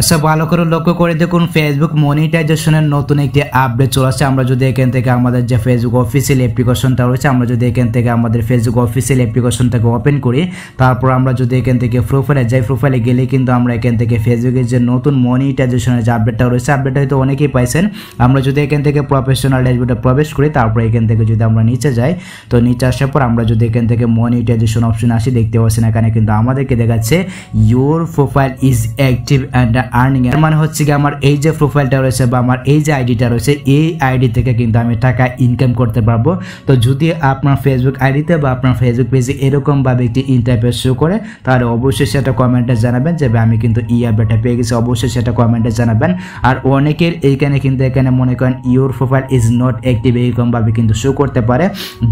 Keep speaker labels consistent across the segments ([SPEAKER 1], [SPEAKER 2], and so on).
[SPEAKER 1] আচ্ছা ভালো করে লক্ষ্য করে দেখুন ফেসবুক মনিটাইজেশনের নতুন একটি আপডেট চলে আসছে আমরা যদি এখান থেকে আমাদের যে ফেসবুক অফিসিয়াল অ্যাপ্লিকেশনটা রয়েছে আমরা যদি এখান থেকে আমাদের ফেসবুক অফিসিয়াল অ্যাপ্লিকেশনটাকে ওপেন করি তারপর আমরা যদি এখান থেকে প্রোফাইলে যাই প্রোফাইলে গেলে কিন্তু আমরা এখান থেকে ফেসবুকের যে নতুন মনিটাইজেশনের যে আপডেটটা রয়েছে আপডেটটা হয়তো অনেকেই পাইছেন আমরা যদি এখান থেকে প্রফেশনাল ড্যাশবোর্ডে প্রবেশ করি তারপর এখান থেকে যদি আমরা নিচে যাই তো নিচে আসার পর আমরা যদি এখান থেকে মনিটাইজেশন অপশন আসি দেখতে পাচ্ছি না এখানে কিন্তু আমাদেরকে দেখাচ্ছে your profile is active and earning এর মানে হচ্ছে কি আমার এই যে প্রোফাইলটা রয়েছে বা আমার এই যে আইডিটা রয়েছে এই আইডি থেকে কিন্তু আমি টাকা ইনকাম করতে পারবো তো যদি আপনার ফেসবুক আইডিতে বা আপনার ফেসবুক পেজে এরকমভাবে একটি ইন্টারফেস শো করে তাহলে অবশ্যই সেটা কমেন্টে জানাবেন যে আমি কিন্তু ই আপডেটটা পেয়ে গেছি অবশ্যই সেটা কমেন্টে জানাবেন আর অনেকের এইখানে কিন্তু এখানে মনে করেন your profile is not active এরকমভাবে কিন্তু শো করতে পারে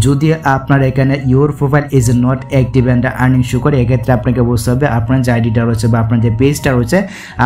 [SPEAKER 1] যদি আপনার এখানে your profile is not active and earning show করে এক্ষেত্রে আপনাকে বুঝতে হবে আপনার যে আইডিটা রয়েছে বা আপনার যে পেজটা রয়েছে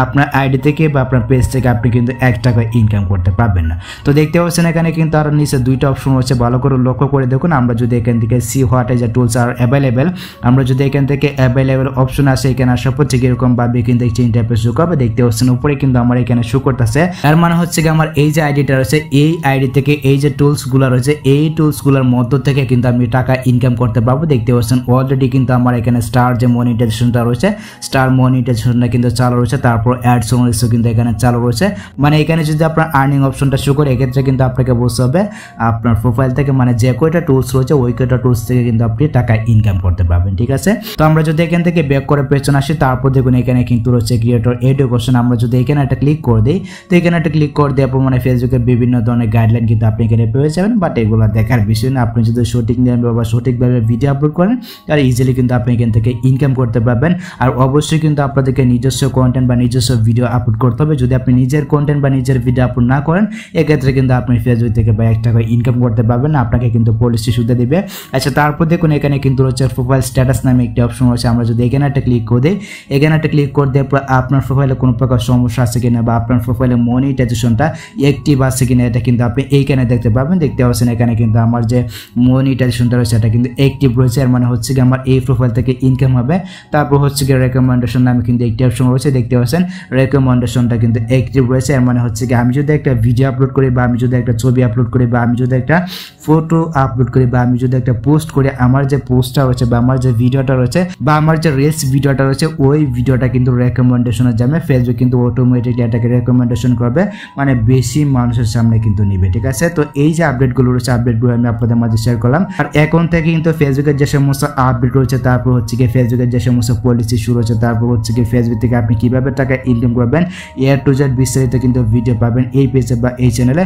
[SPEAKER 1] আপনার আপনার আইডি থেকে বা আপনার পেজ থেকে আপনি কিন্তু এক টাকা ইনকাম করতে পারবেন না তো দেখতে পাচ্ছেন এখানে কিন্তু আরও নিচে দুইটা অপশন হচ্ছে ভালো করে লক্ষ্য করে দেখুন আমরা যদি এখান থেকে see what as a tools are available আমরা যদি এখান থেকে অ্যাভেলেবেল অপশন আসে এখানে আসার পর ঠিক এরকমভাবে কিন্তু একটি ইন্টারফেস শো হবে দেখতে পাচ্ছেন উপরে কিন্তু আমার এখানে শো করতেছে তার মানে হচ্ছে কি আমার এই যে আইডিটা রয়েছে এই আইডি থেকে এই যে টুলসগুলো রয়েছে এই টুলসগুলোর মধ্য থেকে কিন্তু আমি টাকা ইনকাম করতে পারবো দেখতে পাচ্ছেন অলরেডি কিন্তু আমার এখানে স্টার যে মনিটাইজেশনটা রয়েছে স্টার মনিটাইজেশনটা কিন্তু চালু রয়েছে তারপর অ্যাডস রিলসও কিন্তু এখানে চালু রয়েছে মানে এখানে যদি আপনার আর্নিং অপশনটা শো করে এক্ষেত্রে কিন্তু আপনাকে বসতে হবে আপনার প্রোফাইল থেকে মানে যে কয়টা টুলস রয়েছে ওই কয়টা টুলস থেকে কিন্তু আপনি টাকা ইনকাম করতে পারবেন ঠিক আছে তো আমরা যদি এখান থেকে ব্যাক করে পেছনে আসি তারপর দেখুন এখানে কিন্তু রয়েছে ক্রিয়েটর এডুকেশন আমরা যদি এখানে একটা ক্লিক করে দিই তো এখানে একটা ক্লিক করে দেওয়ার পর মানে ফেসবুকের বিভিন্ন ধরনের গাইডলাইন কিন্তু আপনি এখানে পেয়ে যাবেন বাট এগুলো দেখার বিষয় না আপনি যদি সঠিক নিয়ম বা সঠিকভাবে ভিডিও আপলোড করেন তাহলে ইজিলি কিন্তু আপনি এখান থেকে ইনকাম করতে পারবেন আর অবশ্যই কিন্তু আপনাদেরকে নিজস্ব কন্টেন্ট বা নিজস্ব সব ভিডিও আপলোড করতে হবে যদি আপনি নিজের কন্টেন্ট বা নিজের ভিডিও আপলোড না করেন এক্ষেত্রে কিন্তু আপনি ফেসবুক থেকে বা এক টাকা ইনকাম করতে পারবেন না আপনাকে কিন্তু পলিসি সুদে দেবে আচ্ছা তারপর দেখুন এখানে কিন্তু রয়েছে প্রোফাইল স্ট্যাটাস নামে একটি অপশন রয়েছে আমরা যদি এখানে একটা ক্লিক করে দিই এখানে একটা ক্লিক করে দেওয়ার পর আপনার প্রোফাইলে কোনো প্রকার সমস্যা আছে কিনা বা আপনার প্রোফাইলে মনিটাইজেশনটা অ্যাক্টিভ আছে কিনা এটা কিন্তু আপনি এইখানে দেখতে পাবেন দেখতে পাচ্ছেন এখানে কিন্তু আমার যে মনিটাইজেশনটা রয়েছে এটা কিন্তু অ্যাক্টিভ রয়েছে আর মানে হচ্ছে কি আমার এই প্রোফাইল থেকে ইনকাম হবে তারপর হচ্ছে কি রেকমেন্ডেশন নামে কিন্তু একটি অপশন রয়েছে দেখতে পাচ্ছেন রেকমেন্ডেশনটা কিন্তু অ্যাক্টিভ রয়েছে এর মানে হচ্ছে কি আমি যদি একটা ভিডিও আপলোড করি বা আমি যদি একটা ছবি আপলোড করি বা আমি যদি একটা ফটো আপলোড করি বা আমি যদি একটা পোস্ট করি আমার যে পোস্টটা রয়েছে বা আমার যে ভিডিওটা রয়েছে বা আমার যে রেলস ভিডিওটা রয়েছে ওই ভিডিওটা কিন্তু রেকমেন্ডেশনের জামে ফেসবুক কিন্তু অটোমেটিকলি এটাকে রেকমেন্ডেশন করবে মানে বেশি মানুষের সামনে কিন্তু নিবে ঠিক আছে তো এই যে আপডেটগুলো রয়েছে আপডেটগুলো আমি আপনাদের মাঝে শেয়ার করলাম আর এখন থেকে কিন্তু ফেসবুকের যে সমস্ত আপডেট রয়েছে তারপর হচ্ছে কি ফেসবুকের যে সমস্ত পলিসি শুরু হচ্ছে তারপর হচ্ছে কি ফেসবুক থেকে আপনি কিভাবে টাকা ইনকাম করবেন এয়ার টু জেড বিস্তারিত কিন্তু ভিডিও পাবেন এই পেজে বা এই চ্যানেলে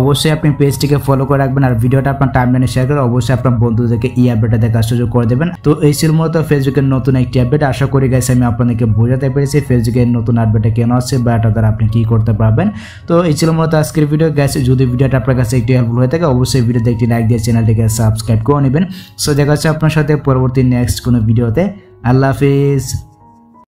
[SPEAKER 1] অবশ্যই আপনি পেজটিকে ফলো করে রাখবেন আর ভিডিওটা আপনার টাইমলাইনে শেয়ার করে অবশ্যই আপনার বন্ধুদেরকে এই আপডেটটা দেখার সুযোগ করে দেবেন তো এই ছিল মূলত ফেসবুকের নতুন একটি আপডেট আশা করি গেছে আমি আপনাদেরকে বোঝাতে পেরেছি ফেসবুকের নতুন আপডেটটা কেন আছে বা এটা দ্বারা আপনি কী করতে পারবেন তো এই ছিল মূলত আজকের ভিডিও গেছে যদি ভিডিওটা আপনার কাছে একটি হেল্পফুল হয়ে থাকে অবশ্যই ভিডিওতে একটি লাইক দিয়ে চ্যানেলটিকে সাবস্ক্রাইব করে নেবেন সো দেখা হচ্ছে আপনার সাথে পরবর্তী নেক্সট কোনো ভিডিওতে আল্লাহ হাফিজ